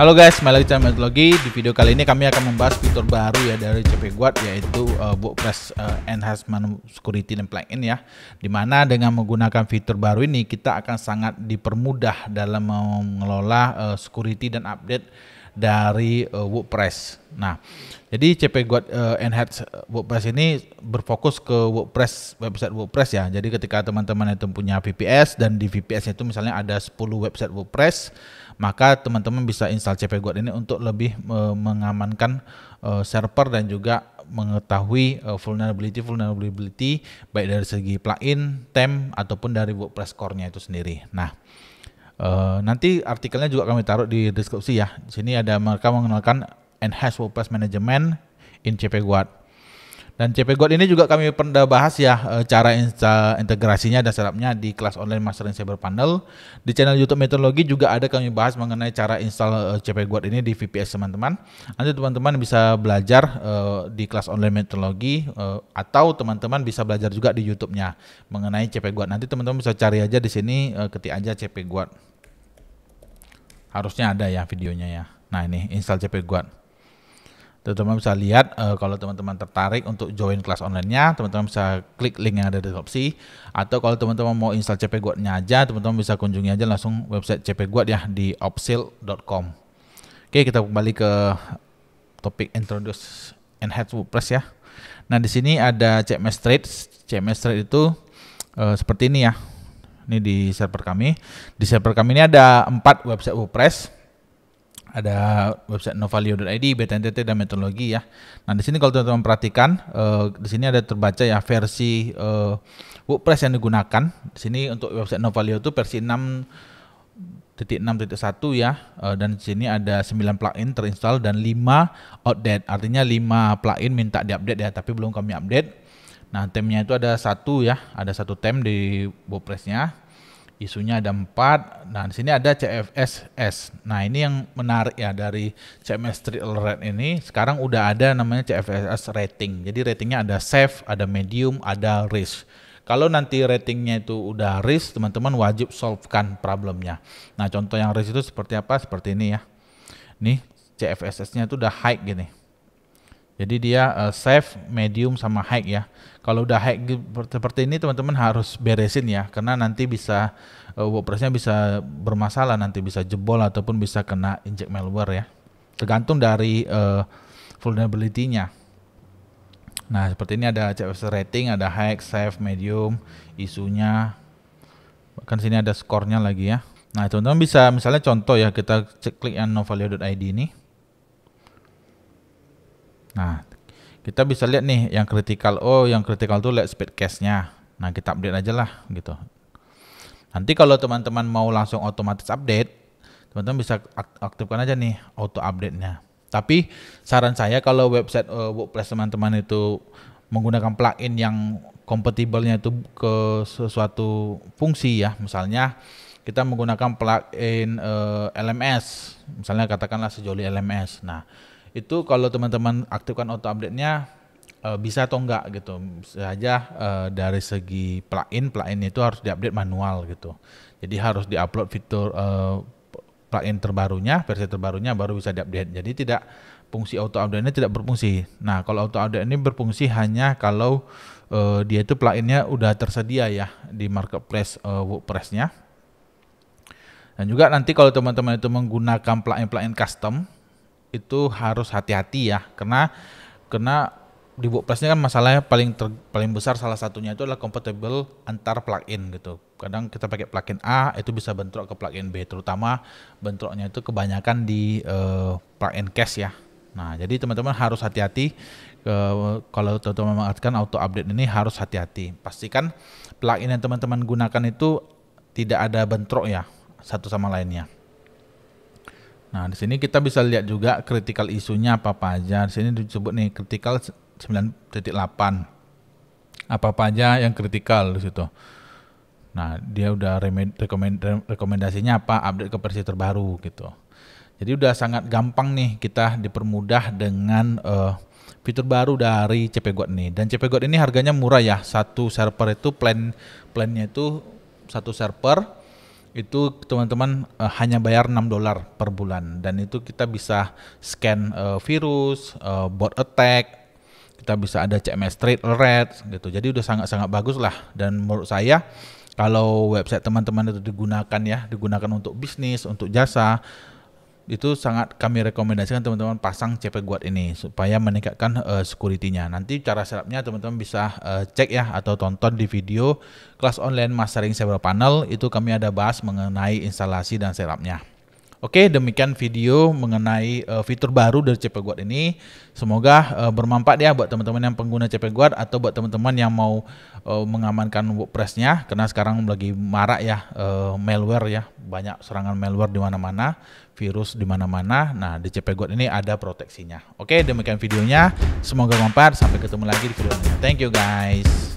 Halo guys, kembali lagi channel Metologi. Di video kali ini kami akan membahas fitur baru ya dari CP Guard yaitu uh, eh, WordPress uh, eh, Enhancement Security dan Plugin ya. Dimana dengan menggunakan fitur baru ini kita akan sangat dipermudah dalam mengelola uh, security dan update dari uh, WordPress. Nah, jadi CP God uh, Enhance eh, WordPress ini berfokus ke WordPress website WordPress ya. Jadi ketika teman-teman itu punya VPS dan di VPS itu misalnya ada 10 website WordPress, maka teman-teman bisa install CP God ini untuk lebih uh, mengamankan uh, server dan juga mengetahui uh, vulnerability vulnerability baik dari segi plugin, theme ataupun dari WordPress core-nya itu sendiri. Nah, Eh, nanti artikelnya juga kami taruh di deskripsi ya. Di sini ada mereka mengenalkan Enhanced WordPress Management in CPGuard. Dan CPGuard ini juga kami pernah bahas ya eh, cara insta integrasinya dan setupnya di kelas online Mastering Cyber Panel. Di channel YouTube Metodologi juga ada kami bahas mengenai cara install eh, CPGuard ini di VPS teman-teman. Nanti teman-teman bisa belajar uh, di kelas online Metodologi uh, atau teman-teman bisa belajar juga di YouTube-nya mengenai CPGuard. Nanti teman-teman bisa cari aja di sini uh, ketik aja CPGuard. Harusnya ada ya videonya ya. Nah ini install CP Guard. Teman-teman bisa lihat e, kalau teman-teman tertarik untuk join kelas online-nya, teman-teman bisa klik link yang ada di deskripsi atau kalau teman-teman mau install CP Guard-nya aja, teman-teman bisa kunjungi aja langsung website CP Guard ya di opsil.com. Oke, kita kembali ke topik introduce and enhance WordPress ya. Nah, di sini ada CMS Trade. CMS Trade itu e, seperti ini ya ini di server kami. Di server kami ini ada empat website WordPress. Ada website novalio.id, BTNTT dan metodologi ya. Nah, di sini kalau teman-teman perhatikan, uh, di sini ada terbaca ya versi uh, WordPress yang digunakan. Di sini untuk website Novalio itu versi 6 titik enam titik satu ya uh, dan sini ada 9 plugin terinstall dan 5 update artinya 5 plugin minta diupdate ya tapi belum kami update Nah temnya itu ada satu ya, ada satu tem di Bopresnya. Isunya ada empat. Nah di sini ada CFSS. Nah ini yang menarik ya dari CMS Street Alert ini. Sekarang udah ada namanya CFSS rating. Jadi ratingnya ada safe, ada medium, ada risk. Kalau nanti ratingnya itu udah risk, teman-teman wajib solvekan problemnya. Nah contoh yang risk itu seperti apa? Seperti ini ya. Nih CFSS-nya itu udah high gini jadi dia uh, safe, medium sama high ya. Kalau udah high seperti ini teman-teman harus beresin ya karena nanti bisa uh, eh, WordPress-nya bisa bermasalah nanti bisa jebol ataupun bisa kena inject malware ya. Tergantung dari uh, vulnerability-nya. Nah, seperti ini ada CVS rating, ada high, safe, medium, isunya. Bahkan sini ada skornya lagi ya. Nah, teman-teman bisa misalnya contoh ya kita cek klik yang novalio.id ini Nah, kita bisa lihat nih yang critical. Oh, yang critical tuh lihat speed cache nya Nah, kita update aja lah gitu. Nanti kalau teman-teman mau langsung otomatis update, teman-teman bisa aktifkan aja nih auto update-nya. Tapi saran saya kalau website uh, eh, WordPress teman-teman itu menggunakan plugin yang kompatibelnya itu ke sesuatu fungsi ya, misalnya kita menggunakan plugin uh, eh, LMS, misalnya katakanlah sejoli LMS. Nah, itu kalau teman-teman aktifkan auto update-nya uh, bisa atau enggak gitu saja uh, eh, dari segi plugin plugin itu harus diupdate manual gitu jadi harus diupload fitur uh, plugin terbarunya versi terbarunya baru bisa diupdate jadi tidak fungsi auto update ini tidak berfungsi nah kalau auto update ini berfungsi hanya kalau uh, dia itu pluginnya udah tersedia ya di marketplace uh, WordPress-nya dan juga nanti kalau teman-teman itu menggunakan plugin-plugin custom itu harus hati-hati ya karena karena di book plusnya kan masalahnya paling ter, paling besar salah satunya itu adalah compatible antar plugin gitu. Kadang kita pakai plugin A itu bisa bentrok ke plugin B, terutama bentroknya itu kebanyakan di uh, plugin cache ya. Nah, jadi teman-teman harus hati-hati uh, kalau teman-teman mengatakan auto update ini harus hati-hati. Pastikan plugin yang teman-teman gunakan itu tidak ada bentrok ya satu sama lainnya. Nah, di sini kita bisa lihat juga critical isunya apa-apa aja. Di sini disebut nih critical 9.8. Apa-apa aja yang critical di situ. Nah, dia udah rekomendasinya apa? Update ke versi terbaru gitu. Jadi udah sangat gampang nih kita dipermudah dengan uh, fitur baru dari CPGOT nih. Dan CPGOT ini harganya murah ya. Satu server itu plan plannya itu satu server itu teman-teman uh, hanya bayar 6 dolar per bulan dan itu kita bisa scan uh, virus, uh, bot attack, kita bisa ada CMS trade alert gitu. Jadi udah sangat-sangat bagus lah dan menurut saya kalau website teman-teman itu digunakan ya, digunakan untuk bisnis, untuk jasa, itu sangat kami rekomendasikan teman-teman pasang CP Guard ini supaya meningkatkan uh, security-nya. Nanti cara setupnya teman-teman bisa uh, cek ya atau tonton di video kelas online mastering server panel itu kami ada bahas mengenai instalasi dan setupnya. Oke, demikian video mengenai uh, fitur baru dari CP Guard ini. Semoga uh, bermanfaat ya buat teman-teman yang pengguna CP Guard atau buat teman-teman yang mau uh, mengamankan WordPress-nya karena sekarang lagi marak ya uh, malware ya, banyak serangan malware di mana-mana, virus di mana-mana. Nah, di CP Guard ini ada proteksinya. Oke, demikian videonya. Semoga bermanfaat. Sampai ketemu lagi di video ini Thank you guys.